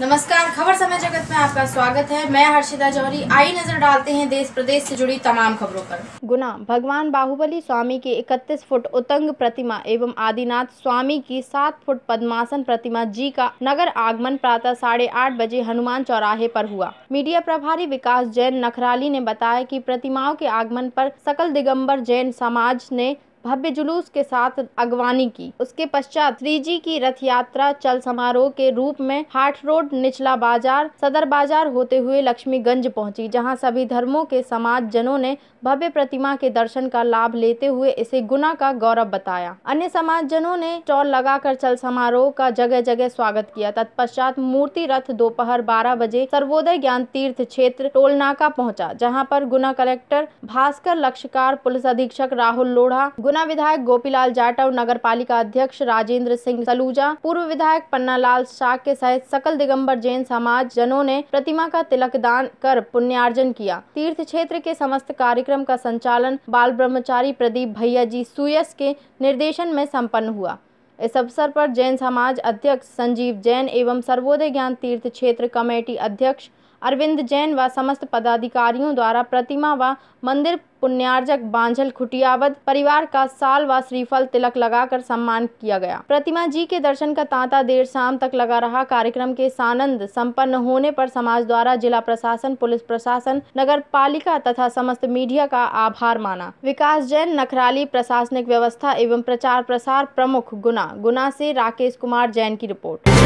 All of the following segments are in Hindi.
नमस्कार खबर समय जगत में आपका स्वागत है मैं हर्षिता जौहरी आई नजर डालते हैं देश प्रदेश से जुड़ी तमाम खबरों पर गुना भगवान बाहुबली स्वामी की 31 फुट उतंग प्रतिमा एवं आदिनाथ स्वामी की 7 फुट पद्मासन प्रतिमा जी का नगर आगमन प्रातः साढ़े आठ बजे हनुमान चौराहे पर हुआ मीडिया प्रभारी विकास जैन नखराली ने बताया की प्रतिमाओं के आगमन आरोप सकल दिगम्बर जैन समाज ने भव्य जुलूस के साथ अगवानी की उसके पश्चात त्रिजी की रथ यात्रा चल समारोह के रूप में हाट रोड निचला बाजार सदर बाजार होते हुए लक्ष्मीगंज पहुंची जहां सभी धर्मों के समाज जनों ने भव्य प्रतिमा के दर्शन का लाभ लेते हुए इसे गुना का गौरव बताया अन्य समाज जनों ने स्टॉल लगाकर चल समारोह का जगह जगह स्वागत किया तत्पश्चात मूर्ति रथ दोपहर बारह बजे सर्वोदय ज्ञान तीर्थ क्षेत्र टोलनाका पहुँचा जहाँ पर गुना कलेक्टर भास्कर लक्ष्यकार पुलिस अधीक्षक राहुल लोढ़ा गुना पन्ना विधायक गोपीलाल जाटव नगर पालिका अध्यक्ष राजेंद्र सिंह सलूजा पूर्व विधायक लाल शाह के सहित सकल दिगंबर जैन समाज जनों ने प्रतिमा का तिलक दान कर पुण्यार्जन किया तीर्थ क्षेत्र के समस्त कार्यक्रम का संचालन बाल ब्रह्मचारी प्रदीप भैया जी सुयस के निर्देशन में सम्पन्न हुआ इस अवसर पर जैन समाज अध्यक्ष संजीव जैन एवं सर्वोदय ज्ञान तीर्थ क्षेत्र कमेटी अध्यक्ष अरविंद जैन व समस्त पदाधिकारियों द्वारा प्रतिमा व मंदिर पुण्यार्जक बांझल खुटियावद परिवार का साल व श्रीफल तिलक लगाकर सम्मान किया गया प्रतिमा जी के दर्शन का तांता देर शाम तक लगा रहा कार्यक्रम के सानंद संपन्न होने पर समाज द्वारा जिला प्रशासन पुलिस प्रशासन नगर पालिका तथा समस्त मीडिया का आभार माना विकास जैन नखराली प्रशासनिक व्यवस्था एवं प्रचार प्रसार प्रमुख गुना गुना ऐसी राकेश कुमार जैन की रिपोर्ट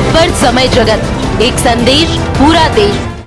समय जगत एक संदेश पूरा देश